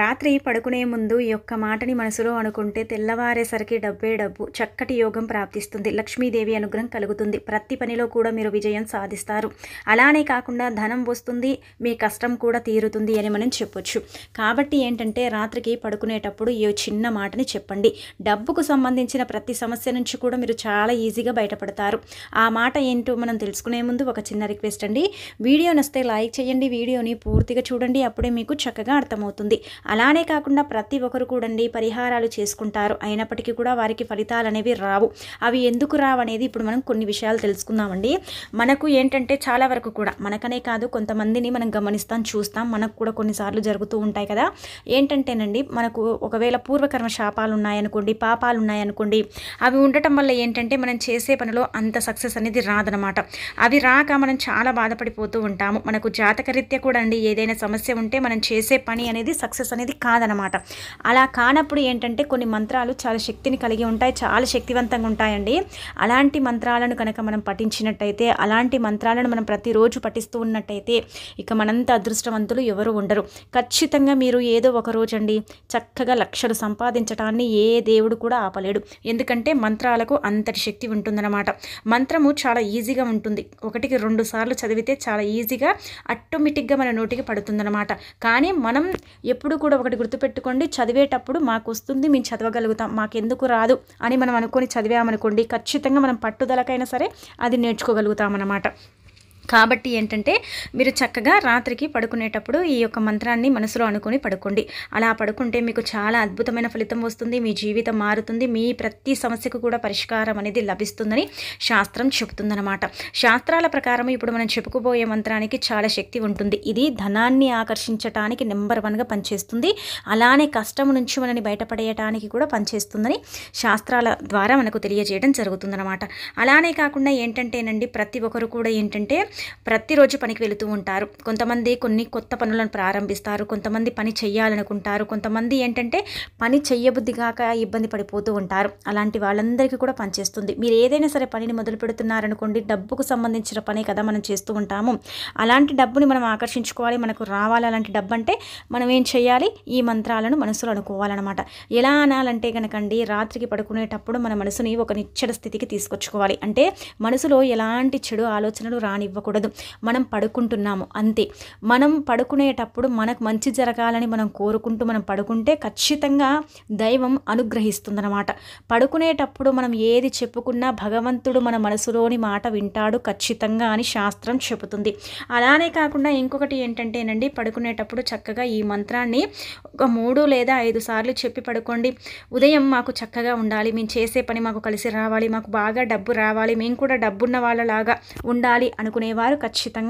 రాత్రి పడుకునే ముందు ఈ యొక్క మాటని మనసులో అనుకుంటే తెల్లవారేసరికి డబ్బే డబ్బు చక్కటి యోగం ప్రాప్తిస్తుంది లక్ష్మీదేవి అనుగ్రహం కలుగుతుంది ప్రతి పనిలో కూడా మీరు విజయం సాధిస్తారు అలానే కాకుండా ధనం వస్తుంది మీ కష్టం కూడా తీరుతుంది అని మనం చెప్పొచ్చు కాబట్టి ఏంటంటే రాత్రికి పడుకునేటప్పుడు ఈ చిన్న మాటని చెప్పండి డబ్బుకు సంబంధించిన ప్రతి సమస్య నుంచి కూడా మీరు చాలా ఈజీగా బయటపడతారు ఆ మాట ఏంటో మనం తెలుసుకునే ముందు ఒక చిన్న రిక్వెస్ట్ అండి వీడియో నస్తే లైక్ చేయండి వీడియోని పూర్తిగా చూడండి అప్పుడే మీకు చక్కగా అర్థమవుతుంది అలానే కాకుండా ప్రతి ఒక్కరు కూడండి పరిహారాలు చేసుకుంటారు అయినప్పటికీ కూడా వారికి ఫలితాలు అనేవి రావు అవి ఎందుకు రావు అనేది ఇప్పుడు మనం కొన్ని విషయాలు తెలుసుకుందామండి మనకు ఏంటంటే చాలా వరకు కూడా మనకనే కాదు కొంతమందిని మనం గమనిస్తాం చూస్తాం మనకు కూడా కొన్నిసార్లు జరుగుతూ ఉంటాయి కదా ఏంటంటేనండి మనకు ఒకవేళ పూర్వకర్మ శాపాలు ఉన్నాయనుకోండి పాపాలు ఉన్నాయనుకోండి అవి ఉండటం వల్ల ఏంటంటే మనం చేసే పనిలో అంత సక్సెస్ అనేది రాదనమాట అవి రాక మనం చాలా బాధపడిపోతూ ఉంటాము మనకు జాతకరీత్యా కూడా అండి ఏదైనా సమస్య ఉంటే మనం చేసే పని అనేది సక్సెస్ ఫోర్సెస్ అనేది కాదనమాట అలా కానప్పుడు ఏంటంటే కొన్ని మంత్రాలు చాలా శక్తిని కలిగి ఉంటాయి చాలా శక్తివంతంగా ఉంటాయండి అలాంటి మంత్రాలను కనుక మనం పఠించినట్టయితే అలాంటి మంత్రాలను మనం ప్రతిరోజు పఠిస్తూ ఉన్నట్టయితే ఇక మనంత అదృష్టవంతులు ఎవరు ఉండరు ఖచ్చితంగా మీరు ఏదో ఒక రోజు అండి చక్కగా లక్షలు సంపాదించడాన్ని ఏ దేవుడు కూడా ఆపలేడు ఎందుకంటే మంత్రాలకు అంతటి శక్తి ఉంటుందన్నమాట మంత్రము చాలా ఈజీగా ఉంటుంది ఒకటికి రెండు సార్లు చదివితే చాలా ఈజీగా ఆటోమేటిక్గా మన నోటికి పడుతుందన్నమాట కానీ మనం ఎప్పుడు కూడా ఒకటి గుర్తుపెట్టుకోండి చదివేటప్పుడు మాకు వస్తుంది మేము చదవగలుగుతాం మాకెందుకు రాదు అని మనం అనుకొని చదివామనుకోండి ఖచ్చితంగా మనం పట్టుదలకైనా సరే అది నేర్చుకోగలుగుతామన్నమాట కాబట్టి ఏంటంటే మీరు చక్కగా రాత్రికి పడుకునేటప్పుడు ఈ యొక్క మంత్రాన్ని మనసులో అనుకుని పడుకోండి అలా పడుకుంటే మీకు చాలా అద్భుతమైన ఫలితం వస్తుంది మీ జీవితం మారుతుంది మీ ప్రతి సమస్యకు కూడా పరిష్కారం అనేది లభిస్తుందని శాస్త్రం చెబుతుందనమాట శాస్త్రాల ప్రకారం ఇప్పుడు మనం చెప్పుకోబోయే మంత్రానికి చాలా శక్తి ఉంటుంది ఇది ధనాన్ని ఆకర్షించటానికి నెంబర్ వన్గా పనిచేస్తుంది అలానే కష్టం నుంచి మనని బయటపడేయటానికి కూడా పనిచేస్తుందని శాస్త్రాల ద్వారా మనకు తెలియజేయడం జరుగుతుందనమాట అలానే కాకుండా ఏంటంటేనండి ప్రతి ఒక్కరు కూడా ఏంటంటే ప్రతిరోజు పనికి వెళుతూ ఉంటారు కొంతమంది కొన్ని కొత్త పనులను ప్రారంభిస్తారు కొంతమంది పని చేయాలనుకుంటారు కొంతమంది ఏంటంటే పని చేయబుద్ధి కాక ఇబ్బంది పడిపోతూ ఉంటారు అలాంటి వాళ్ళందరికీ కూడా పనిచేస్తుంది మీరు ఏదైనా సరే పనిని మొదలు పెడుతున్నారనుకోండి డబ్బుకు సంబంధించిన పనే కదా మనం చేస్తూ ఉంటాము అలాంటి డబ్బుని మనం ఆకర్షించుకోవాలి మనకు రావాలి అలాంటి డబ్బు అంటే మనం ఏం చేయాలి ఈ మంత్రాలను మనసులో అనుకోవాలన్నమాట ఎలా అనాలంటే కనుకండి రాత్రికి పడుకునేటప్పుడు మన మనసుని ఒక నిచ్చడ స్థితికి తీసుకొచ్చుకోవాలి అంటే మనసులో ఎలాంటి చెడు ఆలోచనలు రానివ్వకూడదు కోరుకోకూడదు మనం పడుకుంటున్నాము అంతే మనం పడుకునేటప్పుడు మనకు మంచి జరగాలని మనం కోరుకుంటూ మనం పడుకుంటే ఖచ్చితంగా దైవం అనుగ్రహిస్తుందన్నమాట పడుకునేటప్పుడు మనం ఏది చెప్పుకున్నా భగవంతుడు మన మనసులోని మాట వింటాడు ఖచ్చితంగా అని శాస్త్రం చెబుతుంది అలానే కాకుండా ఇంకొకటి ఏంటంటేనండి పడుకునేటప్పుడు చక్కగా ఈ మంత్రాన్ని ఒక మూడు లేదా ఐదు సార్లు చెప్పి పడుకోండి ఉదయం మాకు చక్కగా ఉండాలి మేము చేసే పని మాకు కలిసి రావాలి మాకు బాగా డబ్బు రావాలి మేము కూడా డబ్బున్న వాళ్ళలాగా ఉండాలి అనుకునే वो खचिता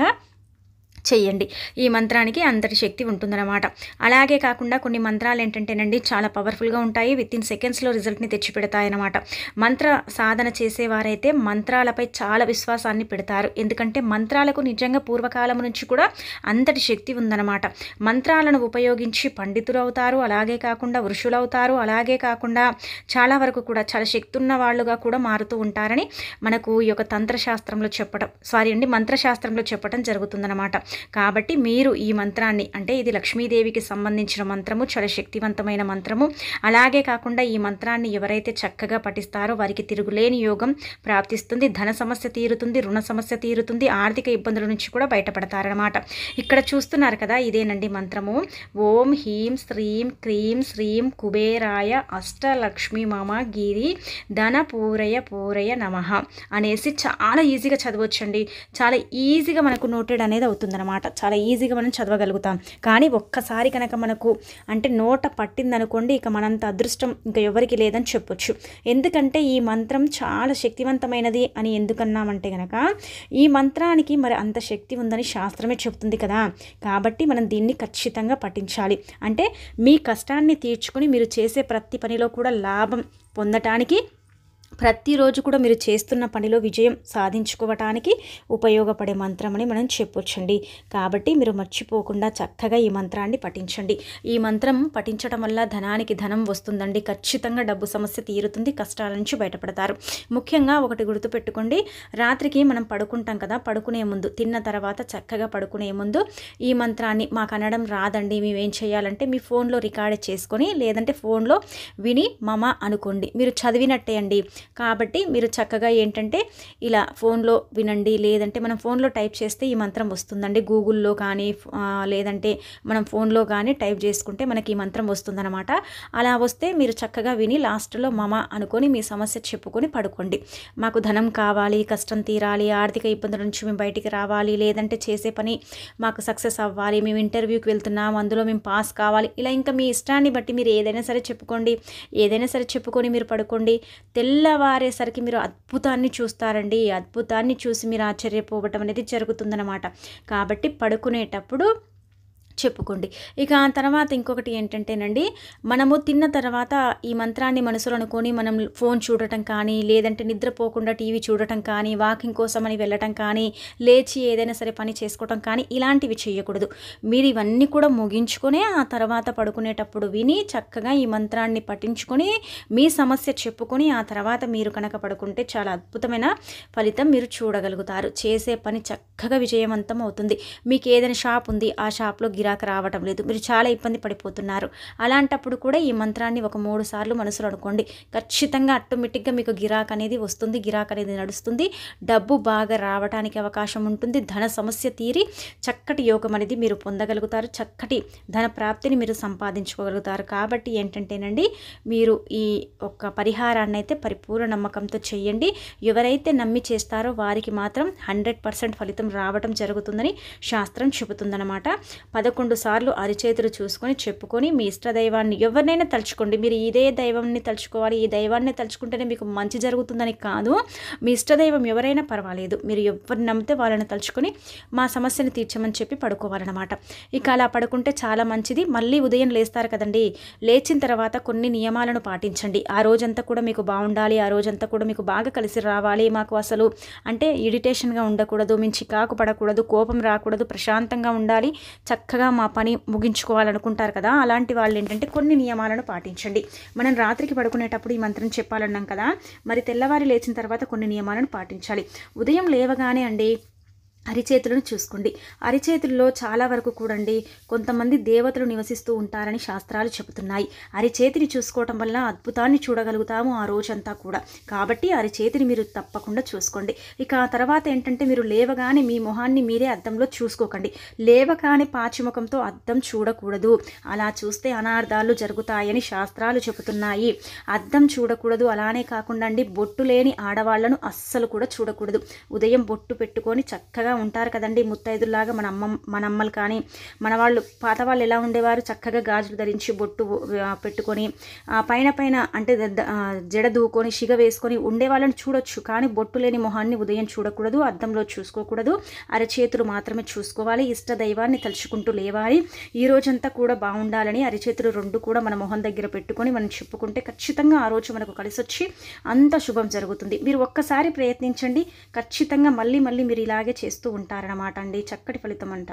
చేయండి ఈ మంత్రానికి అంతటి శక్తి ఉంటుందన్నమాట అలాగే కాకుండా కొన్ని మంత్రాలు ఏంటంటేనండి చాలా పవర్ఫుల్గా ఉంటాయి విత్ ఇన్ సెకండ్స్లో రిజల్ట్ని తెచ్చిపెడతాయన్నమాట మంత్ర సాధన చేసేవారైతే మంత్రాలపై చాలా విశ్వాసాన్ని పెడతారు ఎందుకంటే మంత్రాలకు నిజంగా పూర్వకాలం నుంచి కూడా అంతటి శక్తి ఉందన్నమాట మంత్రాలను ఉపయోగించి పండితులు అవుతారు అలాగే కాకుండా వృషులు అవుతారు అలాగే కాకుండా చాలా వరకు కూడా చాలా శక్తి ఉన్న వాళ్ళుగా కూడా మారుతూ ఉంటారని మనకు ఈ యొక్క తంత్రశాస్త్రంలో చెప్పడం సారీ అండి మంత్రశాస్త్రంలో చెప్పడం జరుగుతుందన్నమాట కాబట్టి మీరు ఈ మంత్రాన్ని అంటే ఇది లక్ష్మీదేవికి సంబంధించిన మంత్రము చాలా శక్తివంతమైన మంత్రము అలాగే కాకుండా ఈ మంత్రాన్ని ఎవరైతే చక్కగా పఠిస్తారో వారికి తిరుగులేని యోగం ప్రాప్తిస్తుంది ధన సమస్య తీరుతుంది రుణ సమస్య తీరుతుంది ఆర్థిక ఇబ్బందుల నుంచి కూడా బయటపడతారనమాట ఇక్కడ చూస్తున్నారు కదా ఇదేనండి మంత్రము ఓం హీం శ్రీం క్రీం శ్రీం కుబేరాయ అష్టలక్ష్మి మమ గిరి ధన పూరయ పూరయ నమ అనేసి చాలా ఈజీగా చదవచ్చండి చాలా ఈజీగా మనకు నోటెడ్ అనేది అవుతుంది అనమాట చాలా ఈజీగా మనం చదవగలుగుతాం కానీ ఒక్కసారి కనుక మనకు అంటే నోట పట్టిందనుకోండి ఇక మనంత అదృష్టం ఇంకా ఎవరికి లేదని చెప్పొచ్చు ఎందుకంటే ఈ మంత్రం చాలా శక్తివంతమైనది అని ఎందుకన్నామంటే కనుక ఈ మంత్రానికి మరి అంత శక్తి ఉందని శాస్త్రమే చెప్తుంది కదా కాబట్టి మనం దీన్ని ఖచ్చితంగా పఠించాలి అంటే మీ కష్టాన్ని తీర్చుకొని మీరు చేసే ప్రతి పనిలో కూడా లాభం పొందటానికి ప్రతిరోజు కూడా మీరు చేస్తున్న పనిలో విజయం సాధించుకోవటానికి ఉపయోగపడే మంత్రమని మనం చెప్పొచ్చండి కాబట్టి మీరు మర్చిపోకుండా చక్కగా ఈ మంత్రాన్ని పఠించండి ఈ మంత్రం పఠించడం వల్ల ధనానికి ధనం వస్తుందండి ఖచ్చితంగా డబ్బు సమస్య తీరుతుంది కష్టాల నుంచి బయటపడతారు ముఖ్యంగా ఒకటి గుర్తుపెట్టుకోండి రాత్రికి మనం పడుకుంటాం కదా పడుకునే ముందు తిన్న తర్వాత చక్కగా పడుకునే ముందు ఈ మంత్రాన్ని మాకు అనడం రాదండి మేమేం చేయాలంటే మీ ఫోన్లో రికార్డ్ చేసుకొని లేదంటే ఫోన్లో విని మమ అనుకోండి మీరు చదివినట్టే అండి కాబట్టి మీరు చక్కగా ఏంటంటే ఇలా ఫోన్లో వినండి లేదంటే మనం ఫోన్లో టైప్ చేస్తే ఈ మంత్రం వస్తుందండి గూగుల్లో కానీ లేదంటే మనం ఫోన్లో కానీ టైప్ చేసుకుంటే మనకి ఈ మంత్రం వస్తుందనమాట అలా వస్తే మీరు చక్కగా విని లాస్ట్లో మమ అనుకొని మీ సమస్య చెప్పుకొని పడుకోండి మాకు ధనం కావాలి కష్టం తీరాలి ఆర్థిక ఇబ్బందుల నుంచి మేము బయటికి రావాలి లేదంటే చేసే పని మాకు సక్సెస్ అవ్వాలి మేము ఇంటర్వ్యూకి వెళ్తున్నాం అందులో మేము పాస్ కావాలి ఇలా ఇంకా మీ ఇష్టాన్ని బట్టి మీరు ఏదైనా సరే చెప్పుకోండి ఏదైనా సరే చెప్పుకొని మీరు పడుకోండి తెల్ల వారేసరికి మీరు అద్భుతాన్ని చూస్తారండి అద్భుతాన్ని చూసి మీరు ఆశ్చర్యపోవటం అనేది జరుగుతుందన్నమాట కాబట్టి పడుకునేటప్పుడు చెప్పుకోండి ఇక ఆ తర్వాత ఇంకొకటి ఏంటంటేనండి మనము తిన్న తర్వాత ఈ మంత్రాన్ని మనసులో అనుకొని మనం ఫోన్ చూడటం కానీ లేదంటే నిద్రపోకుండా టీవీ చూడటం కానీ వాకింగ్ కోసం అని వెళ్ళటం కానీ లేచి ఏదైనా సరే పని చేసుకోవటం కానీ ఇలాంటివి చేయకూడదు మీరు ఇవన్నీ కూడా ముగించుకొని ఆ తర్వాత పడుకునేటప్పుడు విని చక్కగా ఈ మంత్రాన్ని పఠించుకొని మీ సమస్య చెప్పుకొని ఆ తర్వాత మీరు కనుక పడుకుంటే చాలా అద్భుతమైన ఫలితం మీరు చూడగలుగుతారు చేసే పని చక్కగా విజయవంతం అవుతుంది మీకు ఏదైనా షాప్ ఉంది ఆ షాప్లో గిరా చిరాకు రావటం లేదు మీరు చాలా ఇబ్బంది పడిపోతున్నారు అలాంటప్పుడు కూడా ఈ మంత్రాన్ని ఒక మూడు సార్లు మనసులో అనుకోండి ఖచ్చితంగా ఆటోమేటిక్గా మీకు గిరాక్ అనేది వస్తుంది గిరాక్ అనేది నడుస్తుంది డబ్బు బాగా రావడానికి అవకాశం ఉంటుంది ధన సమస్య తీరి చక్కటి యోగం అనేది మీరు పొందగలుగుతారు చక్కటి ధన ప్రాప్తిని మీరు సంపాదించుకోగలుగుతారు కాబట్టి ఏంటంటేనండి మీరు ఈ ఒక్క పరిహారాన్ని అయితే పరిపూర్ణ నమ్మకంతో చేయండి ఎవరైతే నమ్మి చేస్తారో వారికి మాత్రం హండ్రెడ్ పర్సెంట్ ఫలితం రావడం జరుగుతుందని శాస్త్రం చెబుతుందన్నమాట పదకొండు పదకొండు సార్లు అరిచేతులు చూసుకొని చెప్పుకొని మీ ఇష్ట దైవాన్ని ఎవరినైనా తలుచుకోండి మీరు ఇదే దైవాన్ని తలుచుకోవాలి ఈ దైవాన్ని తలుచుకుంటేనే మీకు మంచి జరుగుతుందని కాదు మీ ఇష్ట దైవం ఎవరైనా పర్వాలేదు మీరు ఎవరు నమ్మితే వాళ్ళని తలుచుకొని మా సమస్యని తీర్చమని చెప్పి పడుకోవాలన్నమాట ఇక అలా పడుకుంటే చాలా మంచిది మళ్ళీ ఉదయం లేస్తారు కదండి లేచిన తర్వాత కొన్ని నియమాలను పాటించండి ఆ రోజంతా కూడా మీకు బాగుండాలి ఆ రోజంతా కూడా మీకు బాగా కలిసి రావాలి మాకు అసలు అంటే ఇరిటేషన్గా ఉండకూడదు మించి కాకు పడకూడదు కోపం రాకూడదు ప్రశాంతంగా ఉండాలి చక్కగా మా పని ముగించుకోవాలనుకుంటారు కదా అలాంటి వాళ్ళు ఏంటంటే కొన్ని నియమాలను పాటించండి మనం రాత్రికి పడుకునేటప్పుడు ఈ మంత్రం చెప్పాలన్నాం కదా మరి తెల్లవారి లేచిన తర్వాత కొన్ని నియమాలను పాటించాలి ఉదయం లేవగానే అండి అరిచేతులను చూసుకోండి అరిచేతుల్లో చాలా వరకు కూడండి కొంతమంది దేవతలు నివసిస్తూ ఉంటారని శాస్త్రాలు చెబుతున్నాయి అరిచేతిని చూసుకోవటం వల్ల అద్భుతాన్ని చూడగలుగుతాము ఆ రోజంతా కూడా కాబట్టి అరిచేతిని మీరు తప్పకుండా చూసుకోండి ఇక ఆ తర్వాత ఏంటంటే మీరు లేవగానే మీ మొహాన్ని మీరే అద్దంలో చూసుకోకండి లేవగానే పాచిముఖంతో అద్దం చూడకూడదు అలా చూస్తే అనార్థాలు జరుగుతాయని శాస్త్రాలు చెబుతున్నాయి అద్దం చూడకూడదు అలానే కాకుండా బొట్టు లేని ఆడవాళ్లను అస్సలు కూడా చూడకూడదు ఉదయం బొట్టు పెట్టుకొని చక్కగా ఉంటారు కదండి ముత్తైదుల్లాగా మన అమ్మ మన అమ్మలు కానీ మన వాళ్ళు పాత వాళ్ళు ఎలా ఉండేవారు చక్కగా గాజులు ధరించి బొట్టు పెట్టుకొని పైన పైన అంటే జడ దూకొని షిగ వేసుకొని ఉండే వాళ్ళని చూడొచ్చు కానీ బొట్టు లేని మొహాన్ని ఉదయం చూడకూడదు అద్దంలో చూసుకోకూడదు అరచేతులు మాత్రమే చూసుకోవాలి ఇష్ట దైవాన్ని తలుచుకుంటూ లేవాలి ఈ రోజంతా కూడా బాగుండాలని అరచేతులు రెండు కూడా మన మొహం దగ్గర పెట్టుకొని మనం చెప్పుకుంటే ఖచ్చితంగా ఆ రోజు మనకు కలిసి వచ్చి అంత శుభం జరుగుతుంది మీరు ఒక్కసారి ప్రయత్నించండి ఖచ్చితంగా మళ్ళీ మళ్ళీ మీరు ఇలాగే చేస్తూ ఉంటారన్నమాట అండి చక్కటి ఫలితం అంట